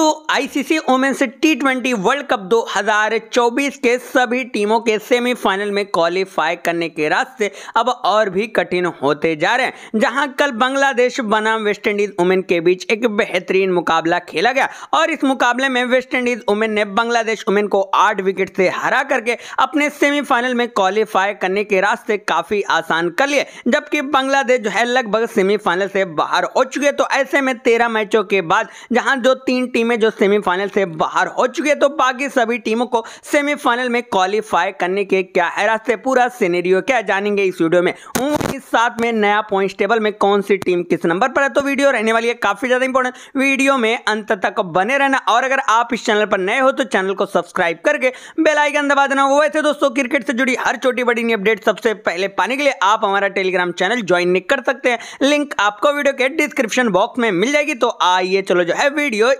दोस्तों ICC women's T twenty world cup 2024 के सभी टीमों के सेमीफाइनल में क्वालिफाई करने के रास्ते अब और भी कठिन होते जा रहे हैं जहां कल बांग्लादेश बनाम वेस्टइंडीज वुमेन के बीच एक बेहतरीन मुकाबला खेला गया और इस मुकाबले में वेस्टइंडीज वुमेन ने बांग्लादेश वुमेन को आठ विकेट से हरा करके अपने सेमीफाइनल में क्वालिफाई करने के रास्ते काफी आसान कर लिए जबकि बांग्लादेश जो है लगभग सेमीफाइनल से बाहर हो चुके तो ऐसे में तेरह मैचों के बाद जहां जो तीन टीम टीमें जो सेमीफाइनल से बाहर हो चुकी है तो बाकी सभी टीमों को सेमीफाइनल में क्वालिफाई करने के क्या है रास्ते पूरा सीनेरियो क्या जानेंगे इस वीडियो में उनके साथ में नया पॉइंट टेबल में कौन सी टीम किस नंबर पर है तो वीडियो रहने वाली है काफी ज्यादा इंपॉर्टेंट वीडियो में अंत तक बने रहना और अगर आप इस चैनल पर नए हो तो चैनल को सब्सक्राइब करके बेलाइकन दबा देना वैसे दोस्तों क्रिकेट से जुड़ी हर छोटी बड़ी नई अपडेट सबसे पहले पाने के लिए आप हमारा टेलीग्राम चैनल ज्वाइन नहीं कर सकते हैं लिंक आपको वीडियो के डिस्क्रिप्शन बॉक्स में मिल जाएगी तो आइए चलो जो है वीडियो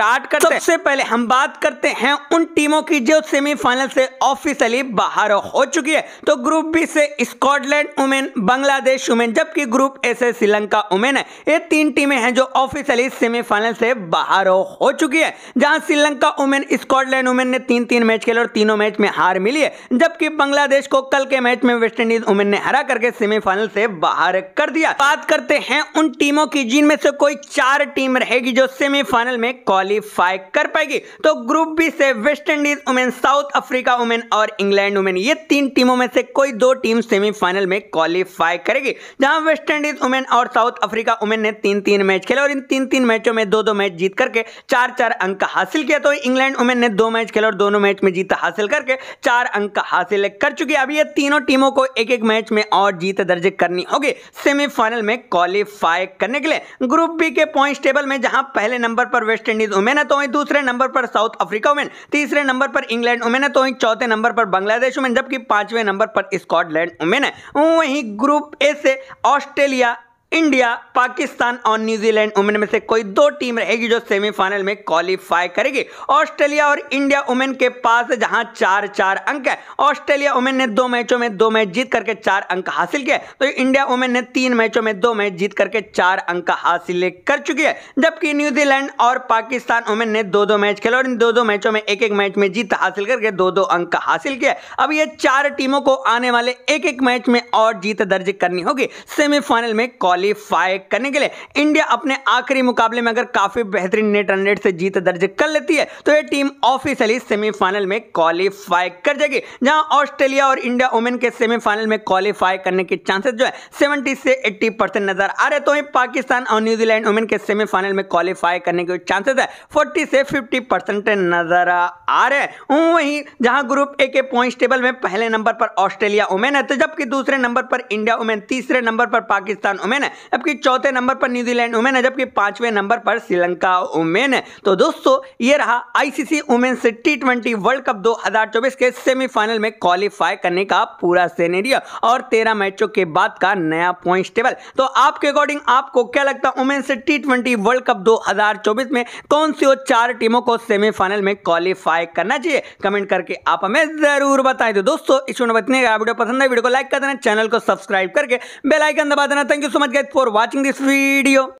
स्टार्ट करते हैं सबसे पहले हम बात करते हैं उन टीमों की जो सेमीफाइनल से ऑफिशियली बाहर हो चुकी है तो ग्रुप बी से स्कॉटलैंड उमेन बांग्लादेश उमेन जबकि ग्रुप ए से श्रीलंका उमेन है ये तीन टीमें हैं जो ऑफिशियली सेमीफाइनल से बाहर हो चुकी है जहां श्रीलंका उमेन स्कॉटलैंड उमेन ने तीन तीन मैच खेले और तीनों मैच में हार मिली है जबकि बांग्लादेश को कल के मैच में वेस्ट इंडीज उमेन ने हरा करके सेमीफाइनल से बाहर कर दिया बात करते हैं उन टीमों की जिनमें से कोई चार टीम रहेगी जो सेमीफाइनल में कॉल क्वालिफाई कर पाएगी तो ग्रुप बी से West Indies women South Africa women और इंग्लैंड वुमेन ये तीन टीमों में से कोई दो टीम सेमीफाइनल में क्वालिफाई करेगी जहां वेस्ट इंडीज वुमेन और साउथ अफ्रीका वुमेन ने तीन तीन मैच खेले और इन तीन तीन मैचों में दो दो मैच जीत करके चार चार अंक हासिल किया तो इंग्लैंड वुमेन ने दो मैच खेले और दोनों मैच में जीत हासिल करके चार अंक हासिल कर चुकी है अब ये तीनों टीमों को एक एक मैच में और जीत दर्ज करनी होगी सेमीफाइनल में क्वालिफाई करने के लिए ग्रुप बी के पॉइंट टेबल में जहां पहले नंबर पर वेस्ट इंडीज उमेन तो दूसरे नंबर पर साउथ अफ्रीका उमेन तीसरे नंबर पर इंग्लैंड उमेन तो चौथे नंबर पर बांग्लादेश उमेन जबकि पांचवें नंबर पर स्कॉटलैंड उमेन है वहीं ग्रुप ए से ऑस्ट्रेलिया इंडिया पाकिस्तान और न्यूजीलैंड उमेन में से कोई दो टीम रहेगी जो सेमीफाइनल में क्वालिफाई करेगी ऑस्ट्रेलिया और इंडिया उमेन के पास जहां चार चार अंक है ऑस्ट्रेलिया उमेन ने दो मैचों में दो मैच जीत करके चार अंक हासिल किए तो इंडिया उमेन ने तीन मैचों में दो मैच जीत करके चार अंक हासिल कर चुकी है जबकि न्यूजीलैंड और पाकिस्तान उमेन ने दो दो मैच खेले और इन दो दो मैचों में एक एक मैच में जीत हासिल करके दो दो अंक हासिल किया अब ये चार टीमों को आने वाले एक एक मैच में और जीत दर्ज करनी होगी सेमीफाइनल में क्वालिफाई क्वालिफाई करने के लिए इंडिया अपने आखिरी मुकाबले में अगर काफी बेहतरीन नेट रन रेट से जीत दर्ज कर लेती है तो यह टीम ऑफिशियली सेमीफाइनल में क्वालिफाई कर जाएगी जहां ऑस्ट्रेलिया और इंडिया वुमेन के सेमीफाइनल में क्वालिफाई करने के चांसेस जो है सेवेंटी से एट्टी नजर आ रहे तो वहीं पाकिस्तान और न्यूजीलैंड वुमेन के सेमीफाइनल में क्वालिफाई करने के चांसेस है फोर्टी से फिफ्टी परसेंट नजर आ रहे हैं वहीं जहां ग्रुप ए के पॉइंट टेबल में पहले नंबर पर ऑस्ट्रेलिया वुमेन है तो जबकि दूसरे नंबर पर इंडिया वुमेन तीसरे नंबर पर पाकिस्तान वुमेन जबकि चौथे नंबर पर न्यूजीलैंड वुमेन है जबकि पांचवें नंबर पर श्रीलंका वुमेन है तो दोस्तों ये रहा ICC women's T twenty world cup 2024 के सेमीफाइनल में क्वालिफाई करने का पूरा सीनेरियो और तेरह मैचों के बाद का नया पॉइंट टेबल तो आपके अकॉर्डिंग आपको क्या लगता है women's T twenty world cup 2024 में कौन सी चार टीमों को सेमीफाइनल में क्वालिफाई करना चाहिए कमेंट करके आप हमें जरूर बताएं तो दोस्तों इस वीडियो पसंद है वीडियो को लाइक कर देना चैनल को सब्सक्राइब करके बेल आइकन दबा देना thank you so much guys for watching this video.